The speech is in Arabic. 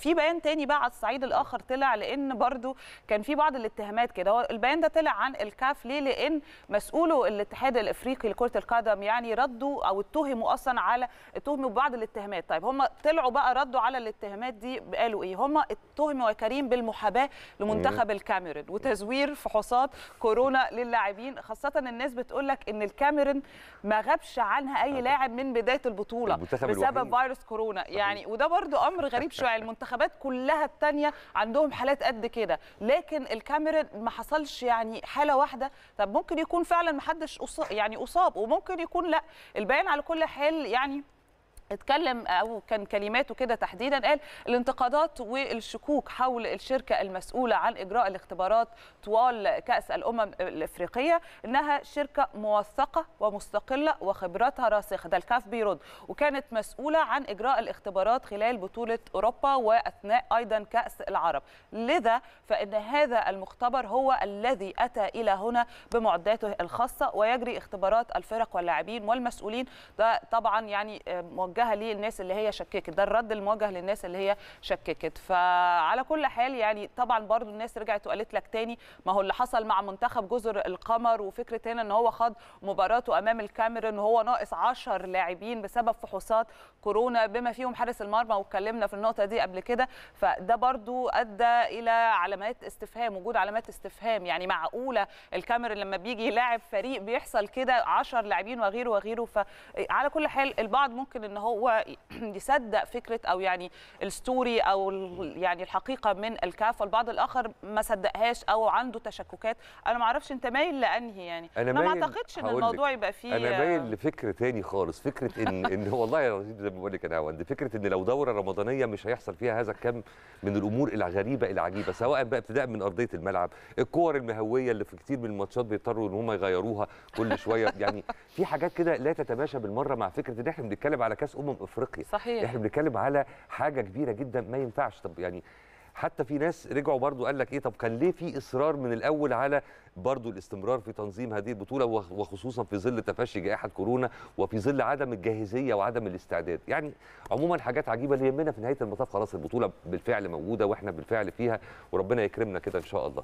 في بيان تاني بقى على الصعيد الاخر طلع لان برضو كان في بعض الاتهامات كده هو البيان ده طلع عن الكاف ليه لان مسؤوله الاتحاد الافريقي لكره القدم يعني ردوا او اتهموا اصلا على اتهموا ببعض الاتهامات طيب هم طلعوا بقى ردوا على الاتهامات دي قالوا ايه هم اتهموا يا كريم بالمحاباه لمنتخب الكاميرون وتزوير فحوصات كورونا للاعبين خاصه الناس بتقول لك ان الكاميرون ما غابش عنها اي لاعب من بدايه البطوله بسبب الوحيد. فيروس كورونا يعني وده برضو امر غريب شويه المنتخب المنتخبات كلها الثانيه عندهم حالات قد كده لكن الكاميرون ما حصلش يعني حاله واحده طب ممكن يكون فعلا ما حدش يعني اصاب وممكن يكون لا البيان على كل حال يعني اتكلم او كان كلماته كده تحديدا قال الانتقادات والشكوك حول الشركه المسؤوله عن اجراء الاختبارات طوال كاس الامم الافريقيه انها شركه موثقه ومستقله وخبرتها راسخه ده الكاف بيرد وكانت مسؤوله عن اجراء الاختبارات خلال بطوله اوروبا واثناء ايضا كاس العرب لذا فان هذا المختبر هو الذي اتى الى هنا بمعداته الخاصه ويجري اختبارات الفرق واللاعبين والمسؤولين ده طبعا يعني آه، موجه موجهه للناس اللي هي شككت ده الرد الموجه للناس اللي هي شككت فعلى كل حال يعني طبعا برضو الناس رجعت وقالت لك تاني ما هو اللي حصل مع منتخب جزر القمر وفكره هنا ان هو خد مباراته امام الكاميرون وهو ناقص 10 لاعبين بسبب فحوصات كورونا بما فيهم حارس المرمى واتكلمنا في النقطه دي قبل كده فده برضو ادى الى علامات استفهام وجود علامات استفهام يعني معقوله الكاميرون لما بيجي يلاعب فريق بيحصل كده 10 لاعبين وغيره وغيره فعلى كل حال البعض ممكن ان هو هو يصدق فكره او يعني الستوري او يعني الحقيقه من الكاف والبعض الاخر ما صدقهاش او عنده تشككات انا ما اعرفش انت مايل لانهي يعني انا, أنا ما اعتقدش ان الموضوع يبقى فيه انا مايل لفكره تاني خالص فكره ان ان والله يا زي ما بقول لك انا عندي فكره ان لو دوره رمضانيه مش هيحصل فيها هذا الكم من الامور الغريبه العجيبه سواء بقى ابتداء من ارضيه الملعب الكور المهويه اللي في كتير من الماتشات بيضطروا ان هم يغيروها كل شويه يعني في حاجات كده لا تتماشى بالمره مع فكره ان احنا بنتكلم على كاس امم افريقيا صحيح احنا بنتكلم على حاجه كبيره جدا ما ينفعش طب يعني حتى في ناس رجعوا برضو قال لك ايه طب كان ليه في اصرار من الاول على برضو الاستمرار في تنظيم هذه البطوله وخصوصا في ظل تفشي جائحه كورونا وفي ظل عدم الجاهزيه وعدم الاستعداد يعني عموما حاجات عجيبه اللي يهمنا في نهايه المطاف خلاص البطوله بالفعل موجوده واحنا بالفعل فيها وربنا يكرمنا كده ان شاء الله